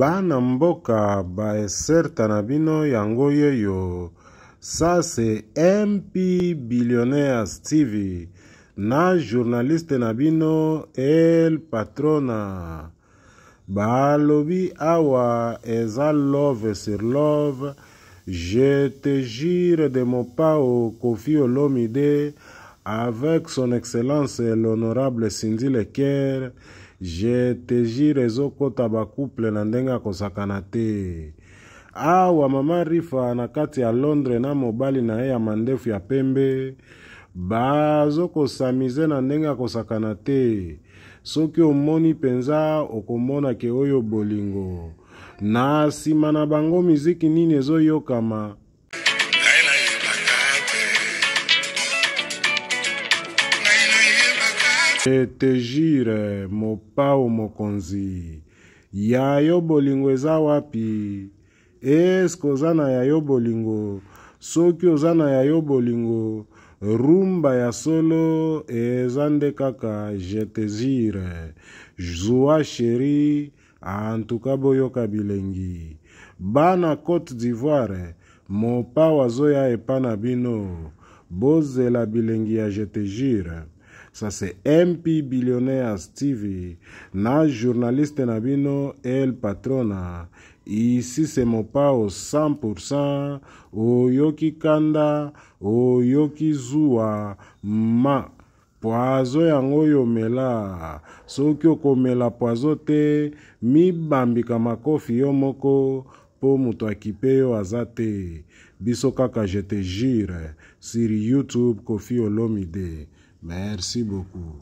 BANAMBOKA mboka ba na bino yango yeyo sa se mp BILLIONAIRES TV na journaliste NABINO el patrona balobi awa eza love sur love je te de mon PAO au kofi olomide avec son excellence l'honorable cindy KERR gtjire ezokɔta bakuple na ndenge akosakana te awa mama rifa na kati ya londres na mobali na ye ya mandefu ya pembe bazokosamize na ndenge akosakana te soki omoni mpenza okomonake oyo bolingo na nsima na bango miziki nini ezoyokama etejire mopau mokonzi yayo bolingo eza wapi eske oza na yayo bolingo soki oza na yayo bolingo rumba ya solo eza nde kaka jetesire zwa sheri antuka boyoka bilengi bana cote d'ivoire mopaw azoya epa na bino bozela bilengi ya jetesire ça c'est mp billionaires tv na journaliste na bino el patrona isi se mopao 100% oyoki kanda oyoki zuwa ma poizo yango oyo omela soki okomela poizo te mibambika makofi yo moko mpo moto akipe yo aza te biso kaka je te jure sur youtube kofi olomide merci beaucoup